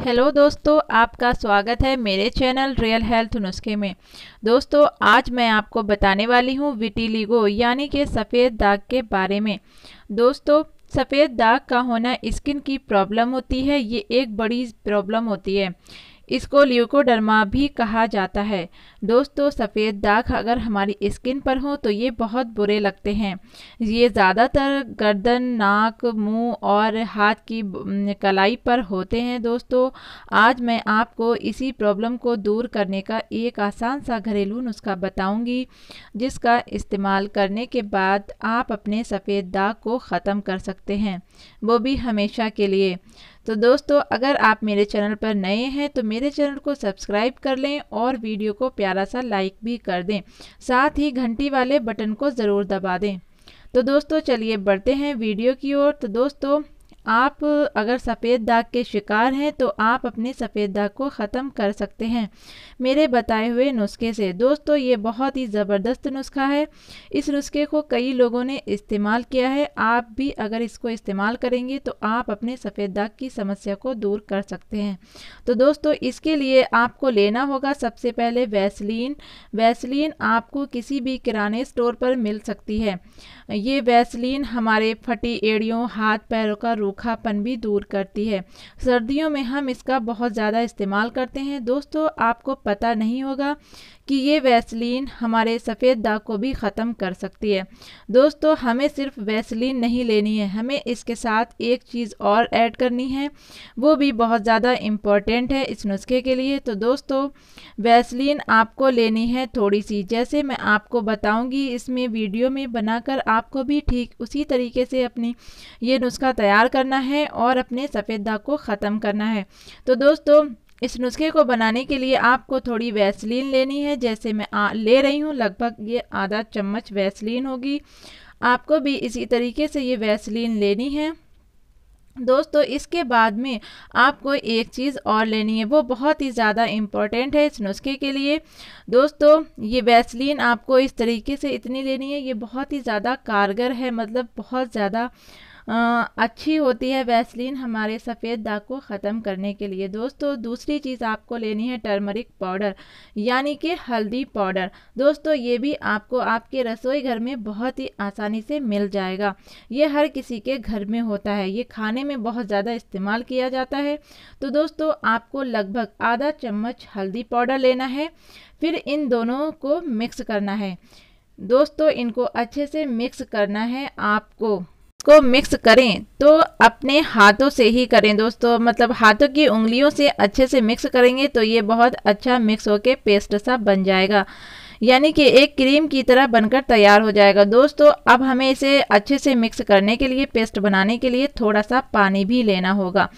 hello दोस्तों आपका स्वागत है मेरे चैनल रियल हेल्थ नुस्खे में दोस्तों आज मैं आपको बताने वाली हूँ विटिलिगो यानी कि सफ़ेद दाग के बारे में दोस्तों सफ़ेद दाग का होना स्किन की प्रॉब्लम होती है ये एक बड़ी प्रॉब्लम होती है इसको ल्यूकोडर्मा भी कहा जाता है दोस्तों सफ़ेद दाग अगर हमारी स्किन पर हो तो ये बहुत बुरे लगते हैं ये ज़्यादातर गर्दन नाक मुंह और हाथ की कलाई पर होते हैं दोस्तों आज मैं आपको इसी प्रॉब्लम को दूर करने का एक आसान सा घरेलू नुस्खा बताऊंगी जिसका इस्तेमाल करने के बाद आप अपने सफ़ेद दाग को ख़त्म कर सकते हैं वो भी हमेशा के लिए तो दोस्तों अगर आप मेरे चैनल पर नए हैं तो मेरे चैनल को सब्सक्राइब कर लें और वीडियो को प्यारा सा लाइक भी कर दें साथ ही घंटी वाले बटन को ज़रूर दबा दें तो दोस्तों चलिए बढ़ते हैं वीडियो की ओर तो दोस्तों आप अगर सफ़ेद दाग के शिकार हैं तो आप अपने सफ़ेद दाग को ख़त्म कर सकते हैं मेरे बताए हुए नुस्खे से दोस्तों ये बहुत ही ज़बरदस्त नुस्खा है इस नुस्खे को कई लोगों ने इस्तेमाल किया है आप भी अगर इसको इस्तेमाल करेंगे तो आप अपने सफ़ेद दाग की समस्या को दूर कर सकते हैं तो दोस्तों इसके लिए आपको लेना होगा सबसे पहले वैसलिन वैसलिन आपको किसी भी किराने स्टोर पर मिल सकती है ये वैसलिन हमारे फटी एड़ियों हाथ पैरों का रूखापन भी दूर करती है सर्दियों में हम इसका बहुत ज़्यादा इस्तेमाल करते हैं दोस्तों आपको पता नहीं होगा कि ये वैसलीन हमारे सफ़ेद दाग को भी ख़त्म कर सकती है दोस्तों हमें सिर्फ वैसलीन नहीं लेनी है हमें इसके साथ एक चीज़ और ऐड करनी है वो भी बहुत ज़्यादा इम्पॉर्टेंट है इस नुस्खे के लिए तो दोस्तों वैसलीन आपको लेनी है थोड़ी सी जैसे मैं आपको बताऊंगी इसमें वीडियो में बनाकर आपको भी ठीक उसी तरीके से अपनी ये नुस्खा तैयार कर करना है और अपने सफ़ेद दाग को ख़त्म करना है तो दोस्तों इस नुस्खे को बनाने के लिए आपको थोड़ी वैसलीन लेनी है जैसे मैं आ, ले रही हूँ लगभग ये आधा चम्मच वैसलीन होगी आपको भी इसी तरीके से ये वैसलीन लेनी है दोस्तों इसके बाद में आपको एक चीज़ और लेनी है वो बहुत ही ज़्यादा इम्पॉर्टेंट है इस नुस्खे के लिए दोस्तों ये वैसलीन आपको इस तरीके से इतनी लेनी है ये बहुत ही ज़्यादा कारगर है मतलब बहुत ज़्यादा अच्छी होती है वैसलीन हमारे सफ़ेद दाग को ख़त्म करने के लिए दोस्तों दूसरी चीज़ आपको लेनी है टर्मरिक पाउडर यानी कि हल्दी पाउडर दोस्तों ये भी आपको आपके रसोई घर में बहुत ही आसानी से मिल जाएगा ये हर किसी के घर में होता है ये खाने में बहुत ज़्यादा इस्तेमाल किया जाता है तो दोस्तों आपको लगभग आधा चम्मच हल्दी पाउडर लेना है फिर इन दोनों को मिक्स करना है दोस्तों इनको अच्छे से मिक्स करना है आपको को मिक्स करें तो अपने हाथों से ही करें दोस्तों मतलब हाथों की उंगलियों से अच्छे से मिक्स करेंगे तो ये बहुत अच्छा मिक्स होके पेस्ट सा बन जाएगा यानी कि एक क्रीम की तरह बनकर तैयार हो जाएगा दोस्तों अब हमें इसे अच्छे से मिक्स करने के लिए पेस्ट बनाने के लिए थोड़ा सा पानी भी लेना होगा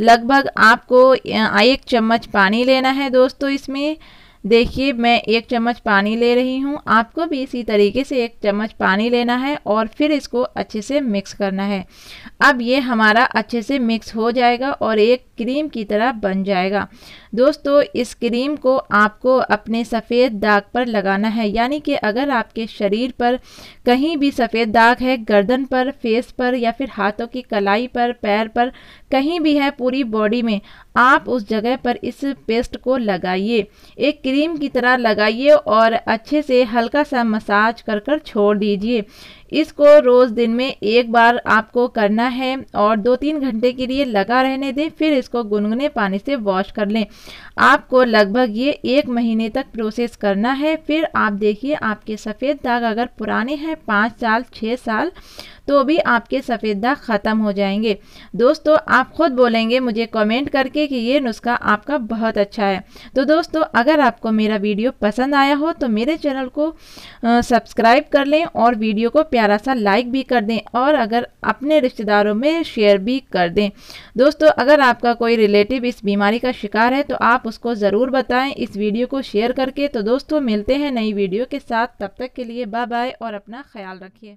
लगभग आपको एक चम्मच पानी लेना है दोस्तों इसमें देखिए मैं एक चम्मच पानी ले रही हूँ आपको भी इसी तरीके से एक चम्मच पानी लेना है और फिर इसको अच्छे से मिक्स करना है अब ये हमारा अच्छे से मिक्स हो जाएगा और एक क्रीम की तरह बन जाएगा दोस्तों इस क्रीम को आपको अपने सफ़ेद दाग पर लगाना है यानी कि अगर आपके शरीर पर कहीं भी सफ़ेद दाग है गर्दन पर फेस पर या फिर हाथों की कलाई पर पैर पर कहीं भी है पूरी बॉडी में आप उस जगह पर इस पेस्ट को लगाइए एक क्रीम की तरह लगाइए और अच्छे से हल्का सा मसाज कर कर छोड़ दीजिए इसको रोज़ दिन में एक बार आपको करना है और दो तीन घंटे के लिए लगा रहने दें फिर इसको गुनगुने पानी से वॉश कर लें आपको लगभग ये एक महीने तक प्रोसेस करना है फिर आप देखिए आपके सफ़ेद दाग अगर पुराने हैं पाँच साल छः साल तो भी आपके सफ़ेद दाग ख़त्म हो जाएंगे दोस्तों आप खुद बोलेंगे मुझे कमेंट करके कि ये नुस्खा आपका बहुत अच्छा है तो दोस्तों अगर आपको मेरा वीडियो पसंद आया हो तो मेरे चैनल को सब्सक्राइब कर लें और वीडियो को प्यारा सा लाइक भी कर दें और अगर अपने रिश्तेदारों में शेयर भी कर दें दोस्तों अगर आपका कोई रिलेटिव इस बीमारी का शिकार है तो आप उसको ज़रूर बताएं इस वीडियो को शेयर करके तो दोस्तों मिलते हैं नई वीडियो के साथ तब तक के लिए बाय बाय और अपना ख्याल रखिए